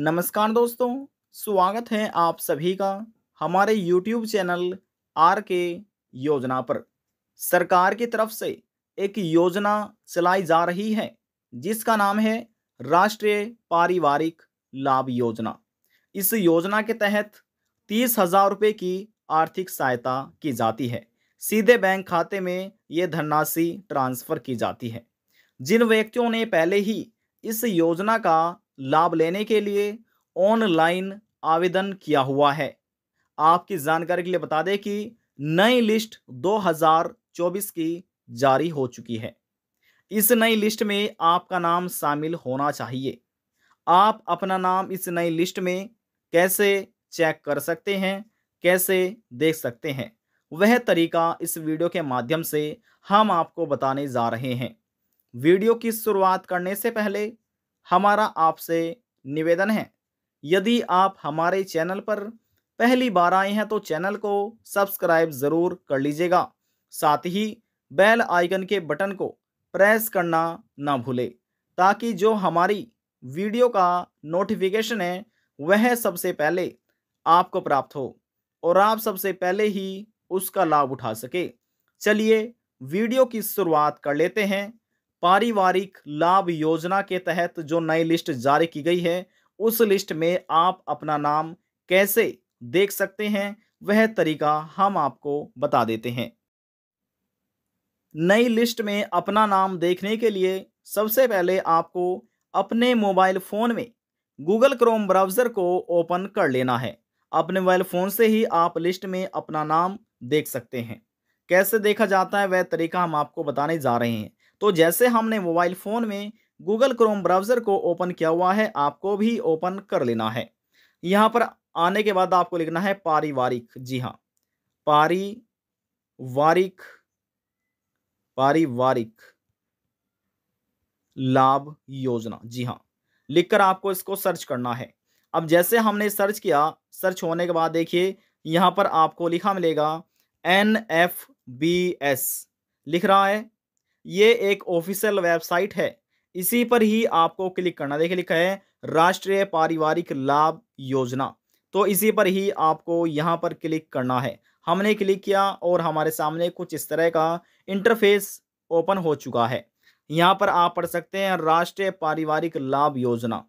नमस्कार दोस्तों स्वागत है आप सभी का हमारे YouTube चैनल आर के योजना पर सरकार की तरफ से एक योजना चलाई जा रही है जिसका नाम है राष्ट्रीय पारिवारिक लाभ योजना इस योजना के तहत तीस हजार रुपये की आर्थिक सहायता की जाती है सीधे बैंक खाते में ये धनराशि ट्रांसफर की जाती है जिन व्यक्तियों ने पहले ही इस योजना का लाभ लेने के लिए ऑनलाइन आवेदन किया हुआ है आपकी जानकारी के लिए बता दें कि नई लिस्ट 2024 की जारी हो चुकी है इस नई लिस्ट में आपका नाम शामिल होना चाहिए आप अपना नाम इस नई लिस्ट में कैसे चेक कर सकते हैं कैसे देख सकते हैं वह तरीका इस वीडियो के माध्यम से हम आपको बताने जा रहे हैं वीडियो की शुरुआत करने से पहले हमारा आपसे निवेदन है यदि आप हमारे चैनल पर पहली बार आए हैं तो चैनल को सब्सक्राइब ज़रूर कर लीजिएगा साथ ही बेल आइकन के बटन को प्रेस करना ना भूलें ताकि जो हमारी वीडियो का नोटिफिकेशन है वह सबसे पहले आपको प्राप्त हो और आप सबसे पहले ही उसका लाभ उठा सके चलिए वीडियो की शुरुआत कर लेते हैं पारिवारिक लाभ योजना के तहत जो नई लिस्ट जारी की गई है उस लिस्ट में आप अपना नाम कैसे देख सकते हैं वह तरीका हम आपको बता देते हैं नई लिस्ट में अपना नाम देखने के लिए सबसे पहले आपको अपने मोबाइल फ़ोन में गूगल क्रोम ब्राउज़र को ओपन कर लेना है अपने मोबाइल फ़ोन से ही आप लिस्ट में अपना नाम देख सकते हैं कैसे देखा जाता है वह तरीका हम आपको बताने जा रहे हैं तो जैसे हमने मोबाइल फ़ोन में गूगल क्रोम ब्राउज़र को ओपन किया हुआ है आपको भी ओपन कर लेना है यहाँ पर आने के बाद आपको लिखना है पारिवारिक जी हाँ पारिवारिक पारिवारिक लाभ योजना जी हाँ लिखकर आपको इसको सर्च करना है अब जैसे हमने सर्च किया सर्च होने के बाद देखिए यहाँ पर आपको लिखा मिलेगा एन एफ बी एस लिख रहा है ये एक ऑफिशियल वेबसाइट है इसी पर ही आपको क्लिक करना देखिए लिखा है राष्ट्रीय पारिवारिक लाभ योजना तो इसी पर ही आपको यहाँ पर क्लिक करना है हमने क्लिक किया और हमारे सामने कुछ इस तरह का इंटरफेस ओपन हो चुका है यहाँ पर आप पढ़ सकते हैं राष्ट्रीय पारिवारिक लाभ योजना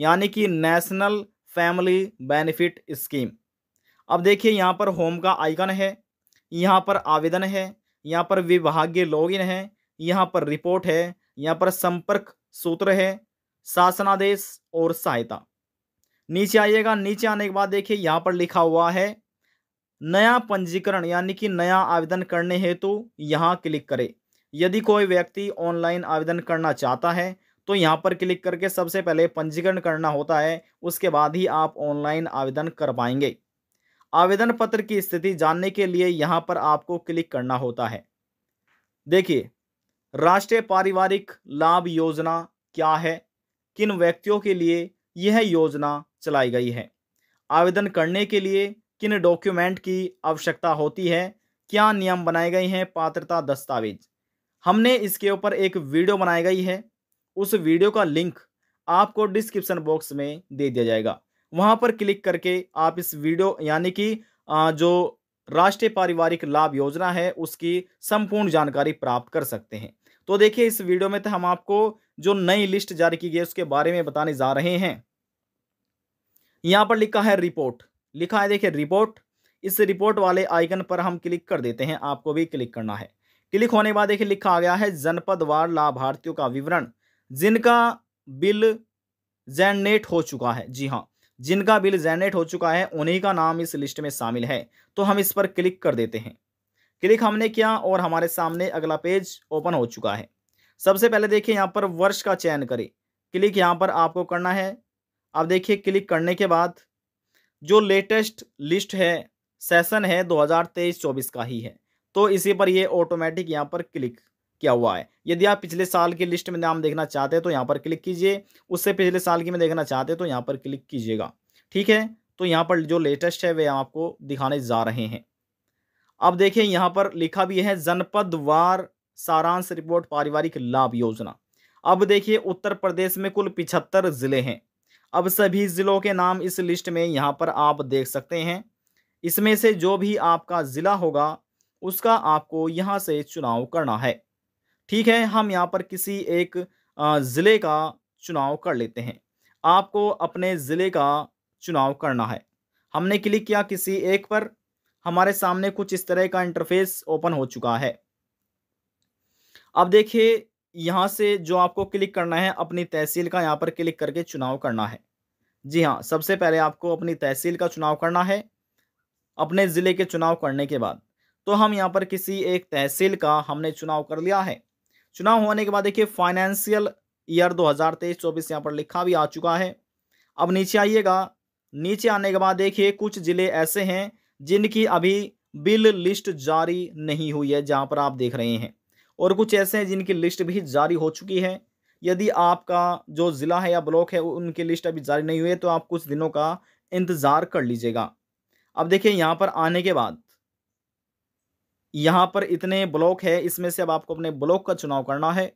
यानी कि नेशनल फैमिली बेनिफिट स्कीम अब देखिए यहाँ पर होम का आइकन है यहाँ पर आवेदन है यहाँ पर विभागीय लॉगिन है यहाँ पर रिपोर्ट है यहाँ पर संपर्क सूत्र है शासनादेश और सहायता नीचे आइएगा नीचे आने के बाद देखिए यहाँ पर लिखा हुआ है नया पंजीकरण यानी कि नया आवेदन करने हेतु तो यहाँ क्लिक करें यदि कोई व्यक्ति ऑनलाइन आवेदन करना चाहता है तो यहाँ पर क्लिक करके सबसे पहले पंजीकरण करना होता है उसके बाद ही आप ऑनलाइन आवेदन कर पाएंगे आवेदन पत्र की स्थिति जानने के लिए यहाँ पर आपको क्लिक करना होता है देखिए राष्ट्रीय पारिवारिक लाभ योजना क्या है किन व्यक्तियों के लिए यह योजना चलाई गई है आवेदन करने के लिए किन डॉक्यूमेंट की आवश्यकता होती है क्या नियम बनाए गए हैं पात्रता दस्तावेज हमने इसके ऊपर एक वीडियो बनाई गई है उस वीडियो का लिंक आपको डिस्क्रिप्शन बॉक्स में दे दिया जाएगा वहां पर क्लिक करके आप इस वीडियो यानी कि जो राष्ट्रीय पारिवारिक लाभ योजना है उसकी संपूर्ण जानकारी प्राप्त कर सकते हैं तो देखिए इस वीडियो में तो हम आपको जो नई लिस्ट जारी की गई है उसके बारे में बताने जा रहे हैं यहां पर लिखा है रिपोर्ट लिखा है देखिए रिपोर्ट इस रिपोर्ट वाले आइकन पर हम क्लिक कर देते हैं आपको भी क्लिक करना है क्लिक होने के बाद देखिए लिखा आ गया है जनपदवार लाभार्थियों का विवरण जिनका बिल जेनरेट हो चुका है जी हाँ जिनका बिल जेनरेट हो चुका है उन्हीं का नाम इस लिस्ट में शामिल है तो हम इस पर क्लिक कर देते हैं क्लिक हमने किया और हमारे सामने अगला पेज ओपन हो चुका है सबसे पहले देखिए यहाँ पर वर्ष का चयन करें क्लिक यहाँ पर आपको करना है अब देखिए क्लिक करने के बाद जो लेटेस्ट लिस्ट है सेशन है 2023-24 का ही है तो इसी पर ये ऑटोमेटिक यहाँ पर क्लिक किया हुआ है यदि आप पिछले साल की लिस्ट में नाम देखना चाहते हैं तो यहाँ पर क्लिक कीजिए उससे पिछले साल की में देखना चाहते हैं तो यहाँ पर क्लिक कीजिएगा ठीक है तो यहाँ पर जो लेटेस्ट है वे आपको दिखाने जा रहे हैं अब देखें यहाँ पर लिखा भी है जनपद वार सारांश रिपोर्ट पारिवारिक लाभ योजना अब देखिए उत्तर प्रदेश में कुल पिछहत्तर ज़िले हैं अब सभी ज़िलों के नाम इस लिस्ट में यहाँ पर आप देख सकते हैं इसमें से जो भी आपका ज़िला होगा उसका आपको यहाँ से चुनाव करना है ठीक है हम यहाँ पर किसी एक ज़िले का चुनाव कर लेते हैं आपको अपने ज़िले का चुनाव करना है हमने क्लिक किया किसी एक पर हमारे सामने कुछ इस तरह का इंटरफेस ओपन हो चुका है अब देखिए यहाँ से जो आपको क्लिक करना है अपनी तहसील का यहाँ पर क्लिक करके चुनाव करना है जी हाँ सबसे पहले आपको अपनी तहसील का चुनाव करना है अपने ज़िले के चुनाव करने के बाद तो हम यहाँ पर किसी एक तहसील का हमने चुनाव कर लिया है चुनाव होने के बाद देखिए फाइनेंशियल ईयर 2023-24 यहाँ पर लिखा भी आ चुका है अब नीचे आइएगा नीचे आने के बाद देखिए कुछ ज़िले ऐसे हैं जिनकी अभी बिल लिस्ट जारी नहीं हुई है जहां पर आप देख रहे हैं और कुछ ऐसे हैं जिनकी लिस्ट भी जारी हो चुकी है यदि आपका जो ज़िला है या ब्लॉक है उनकी लिस्ट अभी जारी नहीं हुई है तो आप कुछ दिनों का इंतज़ार कर लीजिएगा अब देखिए यहाँ पर आने के बाद यहाँ पर इतने ब्लॉक है इसमें से अब आपको अपने ब्लॉक का चुनाव करना है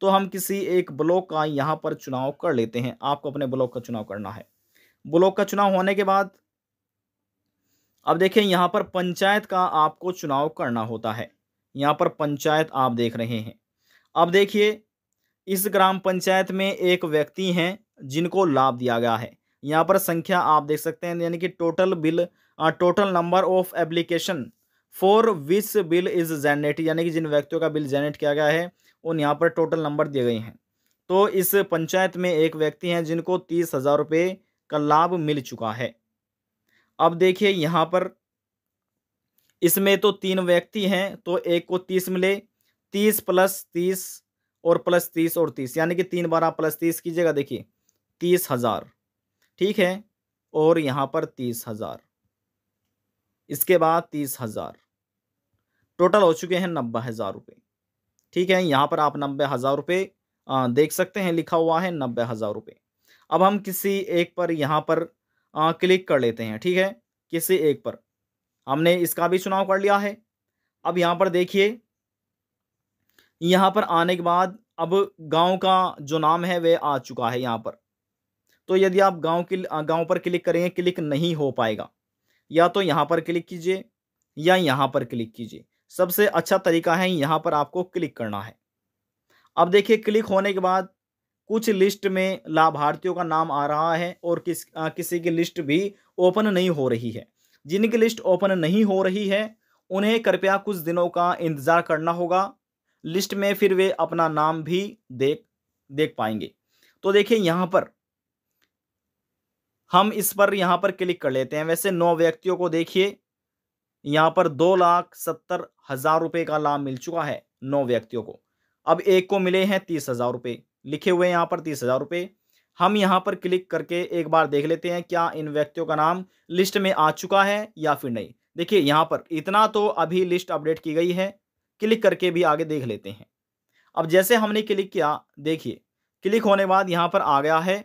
तो हम किसी एक ब्लॉक का यहाँ पर चुनाव कर लेते हैं आपको अपने ब्लॉक का चुनाव करना है ब्लॉक का चुनाव होने के बाद अब देखें यहाँ पर पंचायत का आपको चुनाव करना होता है यहाँ पर पंचायत आप देख रहे हैं अब देखिए इस ग्राम पंचायत में एक व्यक्ति हैं जिनको लाभ दिया गया है यहाँ पर संख्या आप देख सकते हैं यानी कि total bill total number of application for this bill is generate यानी कि जिन व्यक्तियों का बिल जेनेट किया गया है उन यहाँ पर टोटल नंबर दिए गए हैं तो इस पंचायत में एक व्यक्ति हैं जिनको तीस हज़ार रुपये का लाभ मिल चुका है अब देखिए यहाँ पर इसमें तो तीन व्यक्ति हैं तो एक को तीस मिले तीस प्लस तीस और प्लस तीस और तीस यानी कि तीन बारह प्लस तीस की जगह देखिए तीस हज़ार ठीक है और यहाँ पर तीस हज़ार इसके बाद तीस हज़ार टोटल हो चुके हैं नब्बे हज़ार रुपये ठीक है यहाँ पर आप नब्बे हज़ार रुपये देख सकते हैं लिखा हुआ है नब्बे हज़ार रुपये अब हम किसी एक पर यहाँ पर क्लिक कर लेते हैं ठीक है किसी एक पर हमने इसका भी चुनाव कर लिया है अब यहाँ पर देखिए यहाँ पर आने के बाद अब गांव का जो नाम है वह आ चुका है यहाँ पर तो यदि आप गांव की गांव पर क्लिक करेंगे क्लिक नहीं हो पाएगा या तो यहाँ पर क्लिक कीजिए या यहाँ पर क्लिक कीजिए सबसे अच्छा तरीका है यहाँ पर आपको क्लिक करना है अब देखिए क्लिक होने के बाद कुछ लिस्ट में लाभार्थियों का नाम आ रहा है और किस आ, किसी की लिस्ट भी ओपन नहीं हो रही है जिनकी लिस्ट ओपन नहीं हो रही है उन्हें कृपया कुछ दिनों का इंतज़ार करना होगा लिस्ट में फिर वे अपना नाम भी देख देख पाएंगे तो देखिए यहाँ पर हम इस पर यहाँ पर क्लिक कर लेते हैं वैसे नौ व्यक्तियों को देखिए यहाँ पर दो लाख सत्तर हज़ार रुपये का लाभ मिल चुका है नौ व्यक्तियों को अब एक को मिले हैं तीस हज़ार रुपये लिखे हुए हैं यहाँ पर तीस हज़ार रुपये हम यहाँ पर क्लिक करके एक बार देख लेते हैं क्या इन व्यक्तियों का नाम लिस्ट में आ चुका है या फिर नहीं देखिए यहाँ पर इतना तो अभी लिस्ट अपडेट की गई है क्लिक करके भी आगे देख लेते हैं अब जैसे हमने क्लिक किया देखिए क्लिक होने बाद यहाँ पर आ गया है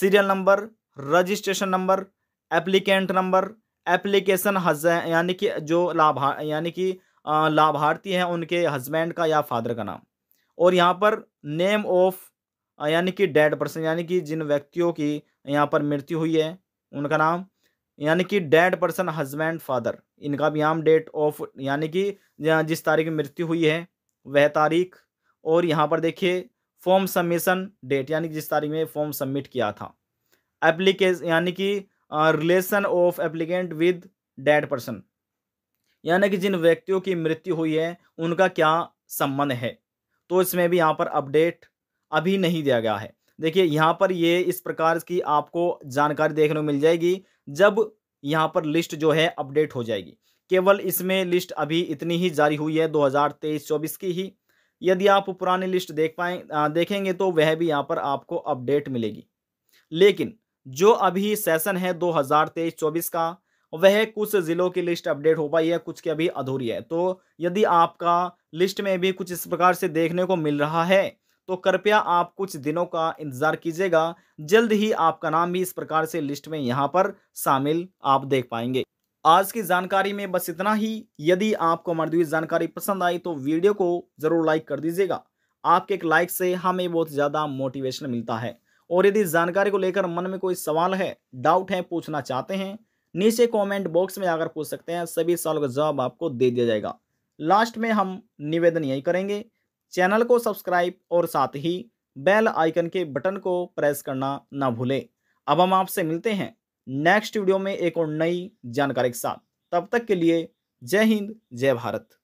serial number registration number applicant number application has यानी कि जो लाभा यानी कि लाभार्थी हैं उनके हस्बैंड का या फादर का नाम और यहाँ पर नेम ऑफ यानी कि डेड पर्सन यानी कि जिन व्यक्तियों की यहाँ पर मृत्यु हुई है उनका नाम यानी कि डेड पर्सन हजबैंड फादर इनका भी नाम डेट ऑफ यानी कि जिस तारीख में मृत्यु हुई है वह तारीख और यहाँ पर देखिए फॉर्म सबमिशन डेट यानी कि जिस तारीख में फॉर्म सबमिट किया था एप्लीकेश यानी कि relation of applicant with dead person यानी कि जिन व्यक्तियों की मृत्यु हुई है उनका क्या संबंध है तो इसमें भी यहाँ पर अपडेट अभी नहीं दिया गया है देखिए यहाँ पर ये इस प्रकार की आपको जानकारी देखने को मिल जाएगी जब यहाँ पर लिस्ट जो है अपडेट हो जाएगी केवल इसमें लिस्ट अभी इतनी ही जारी हुई है 2023-24 की ही यदि आप पुरानी लिस्ट देख पाए देखेंगे तो वह भी यहाँ पर आपको अपडेट मिलेगी लेकिन जो अभी सेशन है 2023-24 का वह कुछ ज़िलों की लिस्ट अपडेट हो पाई है कुछ की अभी अधूरी है तो यदि आपका लिस्ट में भी कुछ इस प्रकार से देखने को मिल रहा है तो कृपया आप कुछ दिनों का इंतज़ार कीजिएगा जल्द ही आपका नाम भी इस प्रकार से लिस्ट में यहाँ पर शामिल आप देख पाएंगे आज की जानकारी में बस इतना ही यदि आपको हमारी जानकारी पसंद आई तो वीडियो को ज़रूर लाइक कर दीजिएगा आपके एक लाइक से हमें बहुत ज़्यादा मोटिवेशन मिलता है और यदि जानकारी को लेकर मन में कोई सवाल है डाउट है पूछना चाहते हैं नीचे कमेंट बॉक्स में आकर पूछ सकते हैं सभी सवाल का जवाब आपको दे दिया जाएगा लास्ट में हम निवेदन यही करेंगे चैनल को सब्सक्राइब और साथ ही बेल आइकन के बटन को प्रेस करना ना भूलें अब हम आपसे मिलते हैं नेक्स्ट वीडियो में एक और नई जानकारी के साथ तब तक के लिए जय हिंद जय भारत